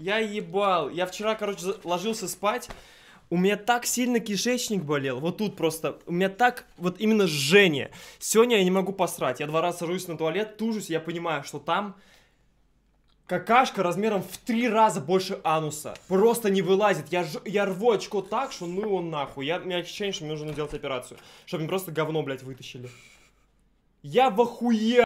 Я ебал. Я вчера, короче, ложился спать. У меня так сильно кишечник болел, вот тут просто, у меня так, вот именно жжение. Сегодня я не могу посрать, я два раза сажусь на туалет, тужусь, я понимаю, что там какашка размером в три раза больше ануса. Просто не вылазит, я, ж... я рву очко так, что ну он нахуй. Я... У меня ощущение, что мне нужно делать операцию, чтобы мне просто говно, блядь, вытащили. Я в охуе...